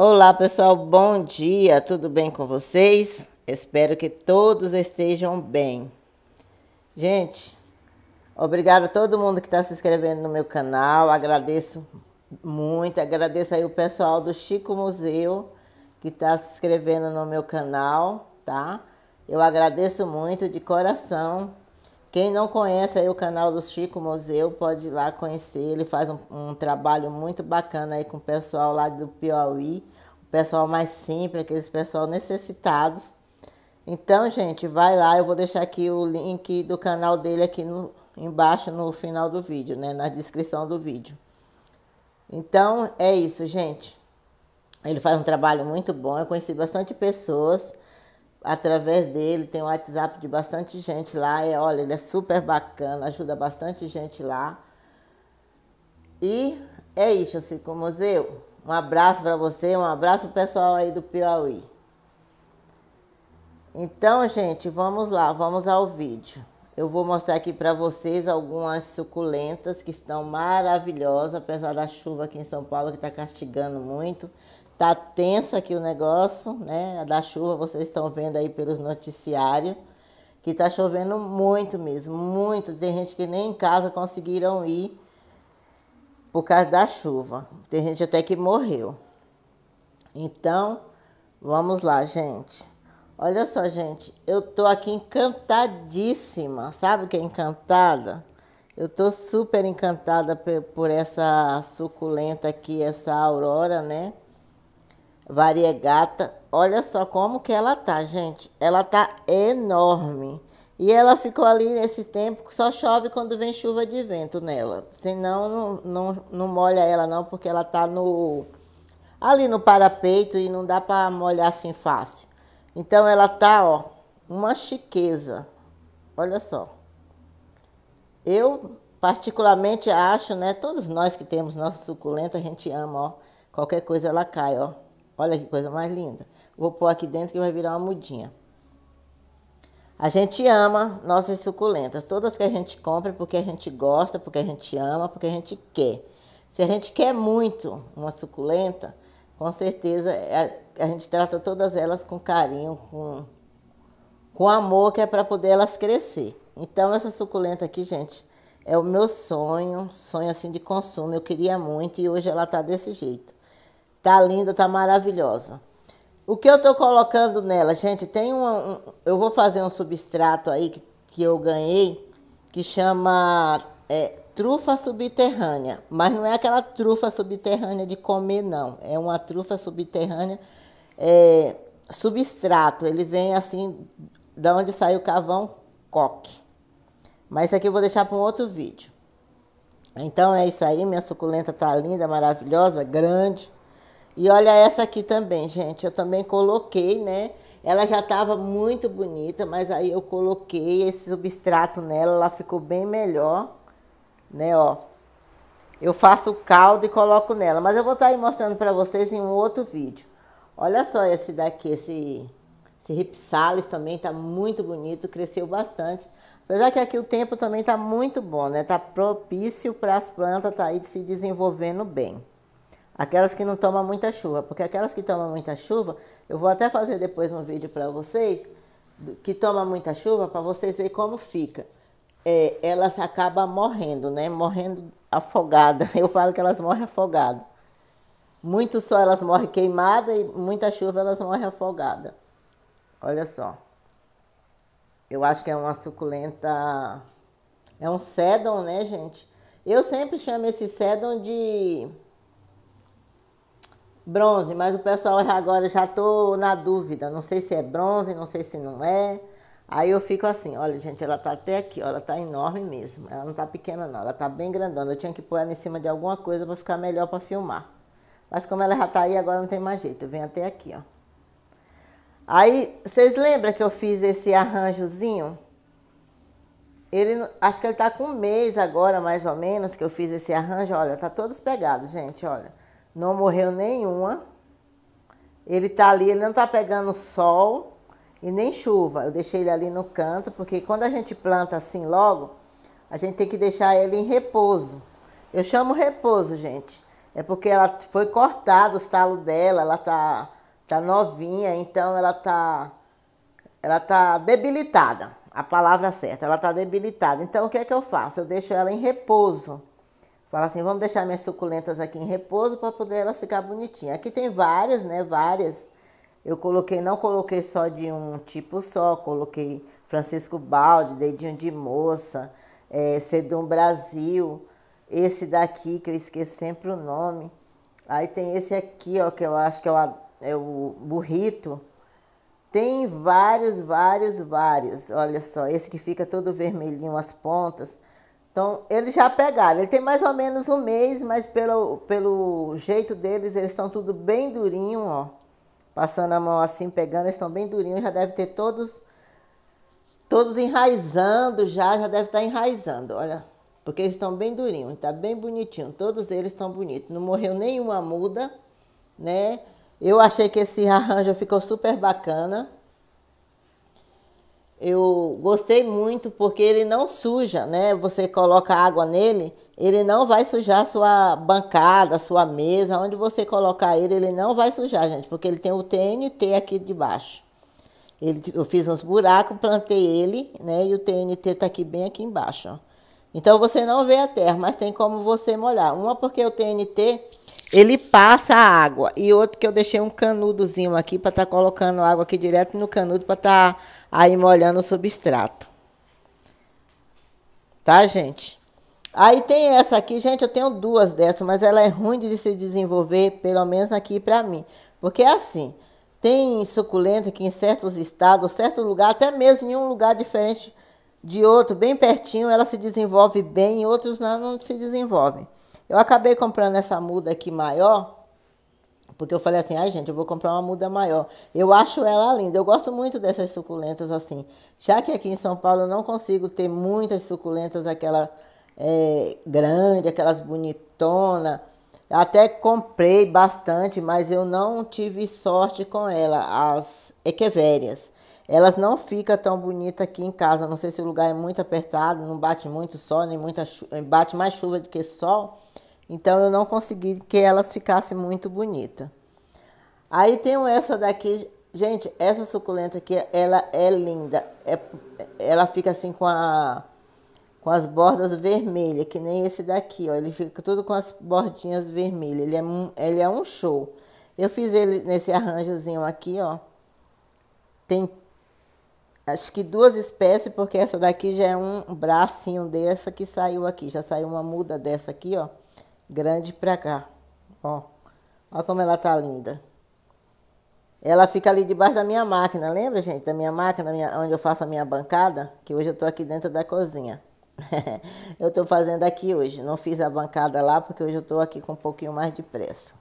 Olá pessoal, bom dia, tudo bem com vocês? Espero que todos estejam bem. Gente, obrigada a todo mundo que está se inscrevendo no meu canal, agradeço muito, agradeço aí o pessoal do Chico Museu que está se inscrevendo no meu canal, tá? Eu agradeço muito de coração. Quem não conhece aí o canal do Chico Museu, pode ir lá conhecer. Ele faz um, um trabalho muito bacana aí com o pessoal lá do Piauí pessoal mais simples, aqueles pessoal necessitados. Então, gente, vai lá, eu vou deixar aqui o link do canal dele aqui no, embaixo no final do vídeo, né, na descrição do vídeo. Então, é isso, gente. Ele faz um trabalho muito bom, eu conheci bastante pessoas através dele, tem o um WhatsApp de bastante gente lá. E, é, olha, ele é super bacana, ajuda bastante gente lá. E é isso, como Museu. Um abraço para você, um abraço pro pessoal aí do Piauí. Então, gente, vamos lá, vamos ao vídeo. Eu vou mostrar aqui para vocês algumas suculentas que estão maravilhosas, apesar da chuva aqui em São Paulo que está castigando muito. Tá tensa aqui o negócio, né? A da chuva vocês estão vendo aí pelos noticiários que tá chovendo muito mesmo, muito. Tem gente que nem em casa conseguiram ir por causa da chuva. Tem gente até que morreu. Então, vamos lá, gente. Olha só, gente, eu tô aqui encantadíssima. Sabe o que é encantada? Eu tô super encantada por essa suculenta aqui, essa aurora, né? Variegata. Olha só como que ela tá, gente. Ela tá enorme. E ela ficou ali nesse tempo, só chove quando vem chuva de vento nela. Senão não, não, não molha ela não, porque ela está no ali no parapeito e não dá para molhar assim fácil. Então ela tá, ó, uma chiqueza. Olha só. Eu particularmente acho, né, todos nós que temos nossa suculenta, a gente ama, ó. Qualquer coisa ela cai, ó. Olha que coisa mais linda. Vou pôr aqui dentro que vai virar uma mudinha. A gente ama nossas suculentas, todas que a gente compra porque a gente gosta, porque a gente ama, porque a gente quer. Se a gente quer muito uma suculenta, com certeza a, é, a gente trata todas elas com carinho, com, com amor, que é para poder elas crescer. Então, essa suculenta aqui, gente, é o meu sonho, sonho assim de consumo. Eu queria muito e hoje ela está desse jeito. Tá linda, tá maravilhosa. O que eu estou colocando nela? Gente, tem um. Eu vou fazer um substrato aí que, que eu ganhei, que chama é, trufa subterrânea. Mas não é aquela trufa subterrânea de comer, não. É uma trufa subterrânea. É, substrato. Ele vem assim, da onde sai o cavão, coque. Mas isso aqui eu vou deixar para um outro vídeo. Então é isso aí, minha suculenta tá linda, maravilhosa, grande. E olha essa aqui também, gente. Eu também coloquei, né? Ela já estava muito bonita, mas aí eu coloquei esse substrato nela, ela ficou bem melhor, né, ó. Eu faço o caldo e coloco nela, mas eu vou estar tá aí mostrando para vocês em um outro vídeo. Olha só esse daqui, esse, esse Ripsalis também está muito bonito, cresceu bastante. Apesar que aqui o tempo também está muito bom, né? Tá propício para as plantas tá aí se desenvolvendo bem. Aquelas que não tomam muita chuva, porque aquelas que tomam muita chuva, eu vou até fazer depois um vídeo para vocês que toma muita chuva para vocês verem como fica. É, elas acabam morrendo, né? Morrendo afogada. Eu falo que elas morrem afogadas. Muito sol elas morrem queimada e muita chuva elas morrem afogada. Olha só. Eu acho que é uma suculenta é um sedon, né, gente? Eu sempre chamo esse sedon de bronze, mas o pessoal agora já tô na dúvida, não sei se é bronze, não sei se não é. Aí eu fico assim, olha gente, ela tá até aqui, ó, ela tá enorme mesmo. Ela não tá pequena não, ela tá bem grandona. Eu tinha que pôr ela em cima de alguma coisa para ficar melhor para filmar. Mas como ela já tá aí, agora não tem mais jeito. Eu venho até aqui, ó. Aí, vocês lembram que eu fiz esse arranjozinho? Ele, acho que ele tá com um mês agora, mais ou menos, que eu fiz esse arranjo. Olha, tá todos pegados, gente, olha não morreu nenhuma. Ele está ali, ele não está pegando sol e nem chuva. Eu deixei ele ali no canto, porque quando a gente planta assim logo, a gente tem que deixar ele em repouso. Eu chamo repouso, gente. É porque ela foi cortado o talo dela, ela tá, tá novinha, então ela tá, ela tá debilitada. A palavra certa, ela tá debilitada. Então o que é que eu faço? Eu deixo ela em repouso. Fala assim, vamos deixar minhas suculentas aqui em repouso para poder elas ficar bonitinhas. Aqui tem várias, né? Várias. Eu coloquei, não coloquei só de um tipo só, coloquei Francisco Balde, Dedinho de Moça, é, Sedum Brasil, esse daqui que eu esqueço sempre o nome. Aí tem esse aqui, ó, que eu acho que é o, é o burrito. Tem vários, vários, vários. Olha só, esse que fica todo vermelhinho as pontas. Então, eles já pegaram. Ele tem mais ou menos um mês, mas pelo, pelo jeito deles, eles estão tudo bem durinho, ó. Passando a mão assim, pegando, eles estão bem durinhos. Já deve ter todos, todos enraizando já, já deve estar tá enraizando, olha. Porque eles estão bem durinhos, tá bem bonitinho. Todos eles estão bonitos. Não morreu nenhuma muda, né? Eu achei que esse arranjo ficou super bacana. Eu gostei muito porque ele não suja, né? Você coloca água nele, ele não vai sujar sua bancada, sua mesa, onde você colocar ele, ele não vai sujar, gente, porque ele tem o TNT aqui debaixo. Ele, eu fiz uns buracos, plantei ele, né? E o TNT tá aqui bem aqui embaixo, ó. Então você não vê a terra, mas tem como você molhar. Uma porque o TNT ele passa a água e outro que eu deixei um canudozinho aqui para estar tá colocando água aqui direto no canudo para estar tá aí molhando o substrato. Tá, gente? Aí tem essa aqui, gente, eu tenho duas dessas, mas ela é ruim de se desenvolver, pelo menos aqui para mim. Porque é assim, tem suculenta que em certos estados, certo lugar, até mesmo em um lugar diferente de outro, bem pertinho, ela se desenvolve bem, e outros não, não se desenvolvem. Eu acabei comprando essa muda aqui maior, porque eu falei assim, ai ah, gente, eu vou comprar uma muda maior. Eu acho ela linda, eu gosto muito dessas suculentas assim. Já que aqui em São Paulo eu não consigo ter muitas suculentas, aquela é, grande, aquelas bonitona. Até comprei bastante, mas eu não tive sorte com ela, as equevérias. Elas não ficam tão bonitas aqui em casa. Não sei se o lugar é muito apertado, não bate muito sol, nem muita bate mais chuva do que sol. Então eu não consegui que elas ficassem muito bonitas. Aí tem essa daqui, gente, essa suculenta aqui, ela é linda. É, ela fica assim com a com as bordas vermelhas, que nem esse daqui, ó. Ele fica tudo com as bordinhas vermelhas. Ele é, ele é um show. Eu fiz ele nesse arranjozinho aqui, ó. Tem acho que duas espécies, porque essa daqui já é um bracinho dessa que saiu aqui. Já saiu uma muda dessa aqui, ó grande pra cá. Ó, ó como ela tá linda. Ela fica ali debaixo da minha máquina, lembra, gente? Da minha máquina, minha, onde eu faço a minha bancada, que hoje eu tô aqui dentro da cozinha. eu tô fazendo aqui hoje, não fiz a bancada lá, porque hoje eu tô aqui com um pouquinho mais de pressa.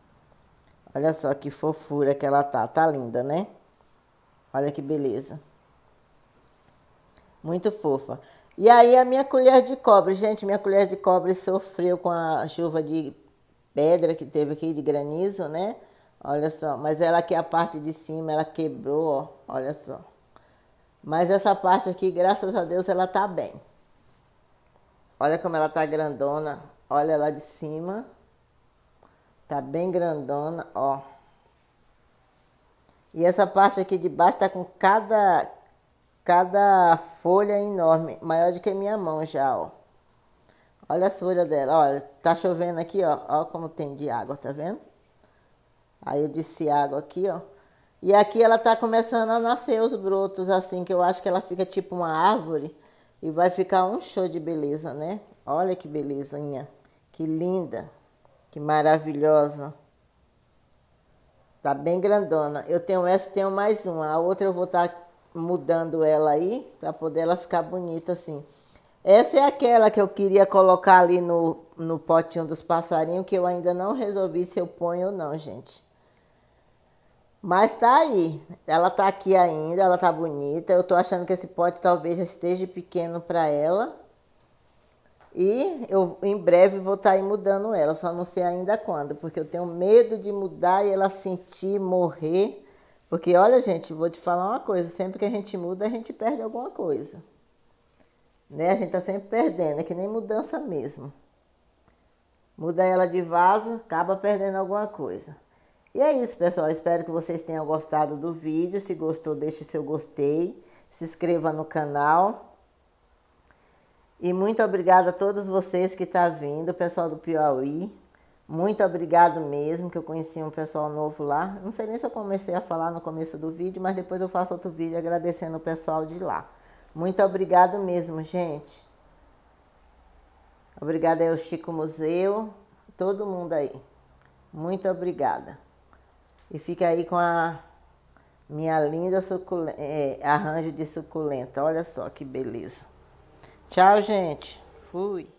Olha só que fofura que ela tá, tá linda, né? Olha que beleza. Muito fofa. E aí a minha colher de cobre, gente, minha colher de cobre sofreu com a chuva de pedra que teve aqui de granizo, né? Olha só, mas ela aqui a parte de cima, ela quebrou, ó, olha só. Mas essa parte aqui, graças a Deus, ela tá bem. Olha como ela tá grandona, olha lá de cima. Tá bem grandona, ó. E essa parte aqui de baixo tá com cada Cada folha é enorme, maior do que minha mão já, ó. Olha as folhas dela, olha, tá chovendo aqui, ó, ó como tem de água, tá vendo? Aí eu disse água aqui, ó. E aqui ela tá começando a nascer os brotos, assim, que eu acho que ela fica tipo uma árvore e vai ficar um show de beleza, né? Olha que belezinha, que linda, que maravilhosa. Tá bem grandona. Eu tenho essa, tenho mais uma. A outra eu vou estar tá mudando ela aí, para poder ela ficar bonita assim. Essa é aquela que eu queria colocar ali no, no potinho dos passarinhos, que eu ainda não resolvi se eu ponho ou não, gente. Mas tá aí, ela tá aqui ainda, ela tá bonita. Eu tô achando que esse pote talvez já esteja pequeno para ela. E eu em breve vou estar tá aí mudando ela, só não sei ainda quando, porque eu tenho medo de mudar e ela sentir morrer porque olha, gente, vou te falar uma coisa, sempre que a gente muda, a gente perde alguma coisa. Né? A gente está sempre perdendo, é que nem mudança mesmo. Muda ela de vaso, acaba perdendo alguma coisa. E é isso, pessoal. Espero que vocês tenham gostado do vídeo. Se gostou, deixe seu gostei. Se inscreva no canal. E muito obrigada a todos vocês que estão tá vindo, o pessoal do Piauí. Muito obrigado mesmo, que eu conheci um pessoal novo lá. Não sei nem se eu comecei a falar no começo do vídeo, mas depois eu faço outro vídeo agradecendo o pessoal de lá. Muito obrigado mesmo, gente. Obrigada ao Chico Museu, todo mundo aí. Muito obrigada. E fica aí com a minha linda é, arranjo de suculenta. Olha só que beleza. Tchau, gente. Fui.